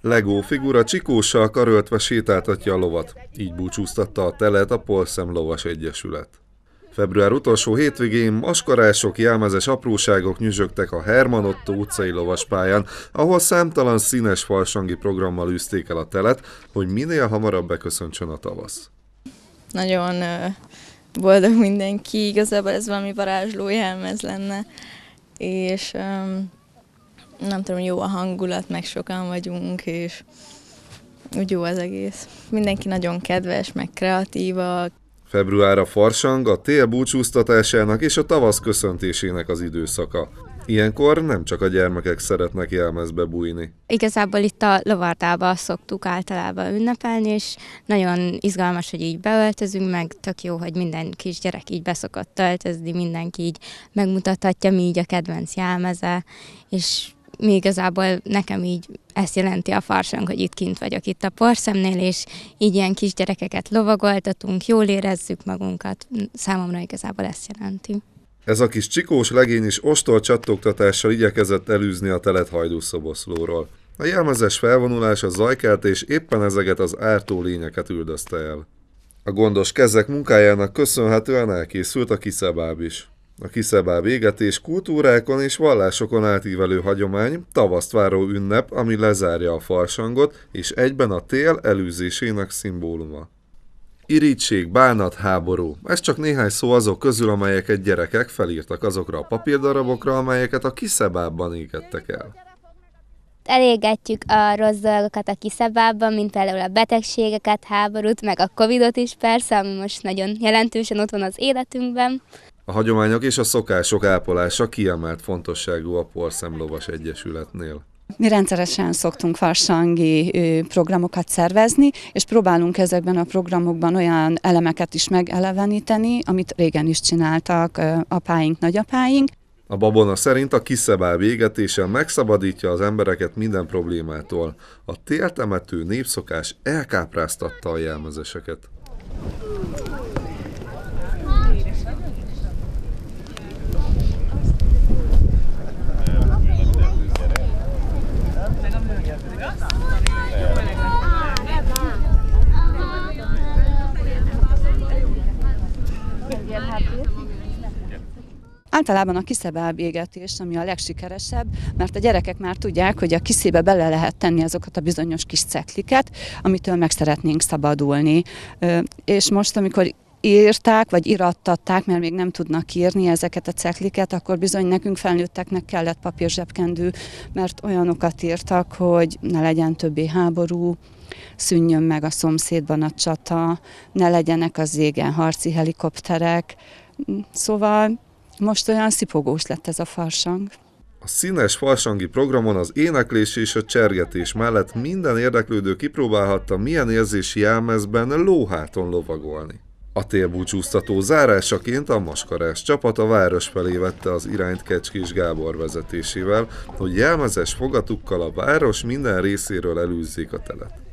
Legó figura csikóssal karöltve sétáltatja a lovat. Így búcsúztatta a telet a Polszem Lovas Egyesület. Február utolsó hétvégén maskarások, jelmezes apróságok nyüzsögtek a Otto utcai lovaspályán, ahol számtalan színes falsangi programmal üzték el a telet, hogy minél hamarabb beköszöntsön a tavasz. Nagyon boldog mindenki, igazából ez valami varázsló jelmez lenne, és um nem tudom, jó a hangulat, meg sokan vagyunk, és úgy jó az egész. Mindenki nagyon kedves, meg kreatív Február a farsang, a tél búcsúztatásának és a tavasz köszöntésének az időszaka. Ilyenkor nem csak a gyermekek szeretnek jelmezbe bújni. Igazából itt a lovardába szoktuk általában ünnepelni, és nagyon izgalmas, hogy így beöltözünk, meg tök jó, hogy minden kisgyerek így beszokott öltözni, mindenki így megmutathatja, mi így a kedvenc jelmeze, és mi igazából nekem így ezt jelenti a farsang, hogy itt kint vagyok itt a porszemnél, és így ilyen kisgyerekeket lovagoltatunk, jól érezzük magunkat. Számomra igazából ezt jelenti. Ez a kis csikós legény is ostor csattogtatással igyekezett elűzni a telet hajdúszoboszlóról. A jelmezes felvonulás a zajkelt, és éppen ezeket az ártó lényeket üldözte el. A gondos kezek munkájának köszönhetően elkészült a kiszebáb is. A kiszebá és kultúrákon és vallásokon átívelő hagyomány, tavaszt váró ünnep, ami lezárja a farsangot, és egyben a tél előzésének szimbóluma. Irítség, bánat, háború. Ez csak néhány szó azok közül, amelyeket gyerekek felírtak azokra a papírdarabokra, amelyeket a kiszebában égettek el. Elégetjük a rossz dolgokat a kiszebában, mint például a betegségeket, háborút, meg a Covidot is persze, ami most nagyon jelentősen ott van az életünkben. A hagyományok és a szokások ápolása kiemelt fontosságú a Porszemlovas Egyesületnél. Mi rendszeresen szoktunk farsangi programokat szervezni, és próbálunk ezekben a programokban olyan elemeket is megeleveníteni, amit régen is csináltak apáink, nagyapáink. A babona szerint a kiszebál végetése megszabadítja az embereket minden problémától. A téltemető népszokás elkápráztatta a jelmezeseket. Általában a kiszebelbégetés, ami a legsikeresebb, mert a gyerekek már tudják, hogy a kiszébe bele lehet tenni azokat a bizonyos kis cekliket, amitől meg szeretnénk szabadulni. És most, amikor írták, vagy irattatták, mert még nem tudnak írni ezeket a cekliket, akkor bizony nekünk felnőtteknek kellett papírzsebkendő, mert olyanokat írtak, hogy ne legyen többé háború, szűnjön meg a szomszédban a csata, ne legyenek az égen harci helikopterek, Szóval most olyan szipogós lett ez a farsang. A színes farsangi programon az éneklés és a csergetés mellett minden érdeklődő kipróbálhatta, milyen érzési jelmezben lóháton lovagolni. A térbúcsúztató zárásaként a maskarás csapat a város felé vette az irányt Kecskés Gábor vezetésével, hogy jelmezes fogatukkal a város minden részéről elűzzék a telet.